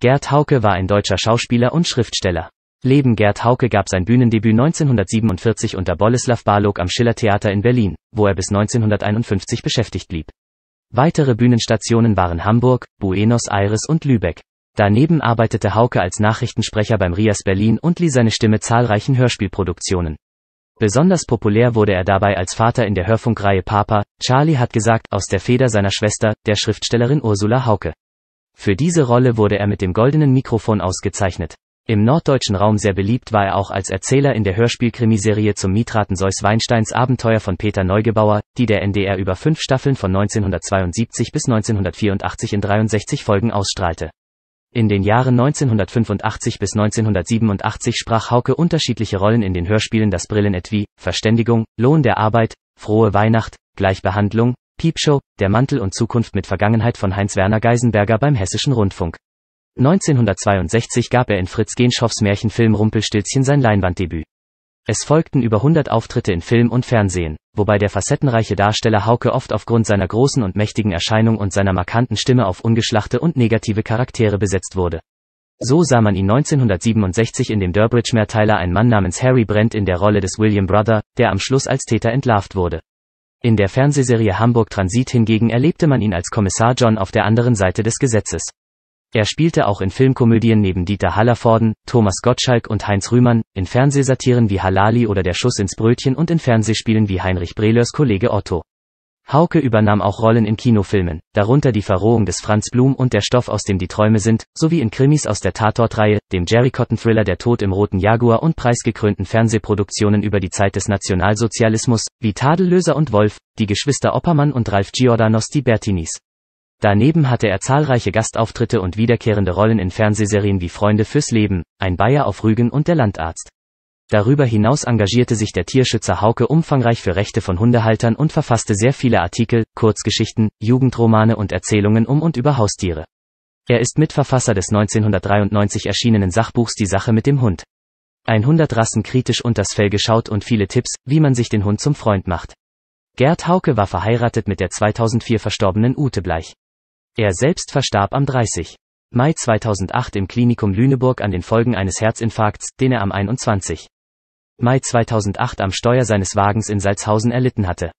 Gerd Hauke war ein deutscher Schauspieler und Schriftsteller. Leben Gerd Hauke gab sein Bühnendebüt 1947 unter Boleslav Barlog am Schillertheater in Berlin, wo er bis 1951 beschäftigt blieb. Weitere Bühnenstationen waren Hamburg, Buenos Aires und Lübeck. Daneben arbeitete Hauke als Nachrichtensprecher beim Rias Berlin und lieh seine Stimme zahlreichen Hörspielproduktionen. Besonders populär wurde er dabei als Vater in der Hörfunkreihe Papa, Charlie hat gesagt, aus der Feder seiner Schwester, der Schriftstellerin Ursula Hauke. Für diese Rolle wurde er mit dem goldenen Mikrofon ausgezeichnet. Im norddeutschen Raum sehr beliebt war er auch als Erzähler in der Hörspielkrimiserie zum Mitraten Seuss Weinsteins Abenteuer von Peter Neugebauer, die der NDR über fünf Staffeln von 1972 bis 1984 in 63 Folgen ausstrahlte. In den Jahren 1985 bis 1987 sprach Hauke unterschiedliche Rollen in den Hörspielen Das Brillen wie Verständigung, Lohn der Arbeit, Frohe Weihnacht, Gleichbehandlung, Piepshow, der Mantel und Zukunft mit Vergangenheit von Heinz-Werner Geisenberger beim Hessischen Rundfunk. 1962 gab er in Fritz Genschoffs Märchenfilm Rumpelstilzchen sein Leinwanddebüt. Es folgten über 100 Auftritte in Film und Fernsehen, wobei der facettenreiche Darsteller Hauke oft aufgrund seiner großen und mächtigen Erscheinung und seiner markanten Stimme auf ungeschlachte und negative Charaktere besetzt wurde. So sah man ihn 1967 in dem Durbridge-Mehrteiler Ein Mann namens Harry Brent in der Rolle des William Brother, der am Schluss als Täter entlarvt wurde. In der Fernsehserie Hamburg Transit hingegen erlebte man ihn als Kommissar John auf der anderen Seite des Gesetzes. Er spielte auch in Filmkomödien neben Dieter Hallervorden, Thomas Gottschalk und Heinz Rühmann, in Fernsehsatiren wie Halali oder Der Schuss ins Brötchen und in Fernsehspielen wie Heinrich Brelers Kollege Otto. Hauke übernahm auch Rollen in Kinofilmen, darunter Die Verrohung des Franz Blum und Der Stoff aus dem die Träume sind, sowie in Krimis aus der Tatort-Reihe, dem Jerry-Cotton-Thriller Der Tod im Roten Jaguar und preisgekrönten Fernsehproduktionen über die Zeit des Nationalsozialismus, wie Tadellöser und Wolf, die Geschwister Oppermann und Ralf Giordanos die Bertinis. Daneben hatte er zahlreiche Gastauftritte und wiederkehrende Rollen in Fernsehserien wie Freunde fürs Leben, Ein Bayer auf Rügen und Der Landarzt. Darüber hinaus engagierte sich der Tierschützer Hauke umfangreich für Rechte von Hundehaltern und verfasste sehr viele Artikel, Kurzgeschichten, Jugendromane und Erzählungen um und über Haustiere. Er ist Mitverfasser des 1993 erschienenen Sachbuchs Die Sache mit dem Hund. 100 Rassen kritisch unters Fell geschaut und viele Tipps, wie man sich den Hund zum Freund macht. Gerd Hauke war verheiratet mit der 2004 verstorbenen Ute Bleich. Er selbst verstarb am 30. Mai 2008 im Klinikum Lüneburg an den Folgen eines Herzinfarkts, den er am 21. Mai 2008 am Steuer seines Wagens in Salzhausen erlitten hatte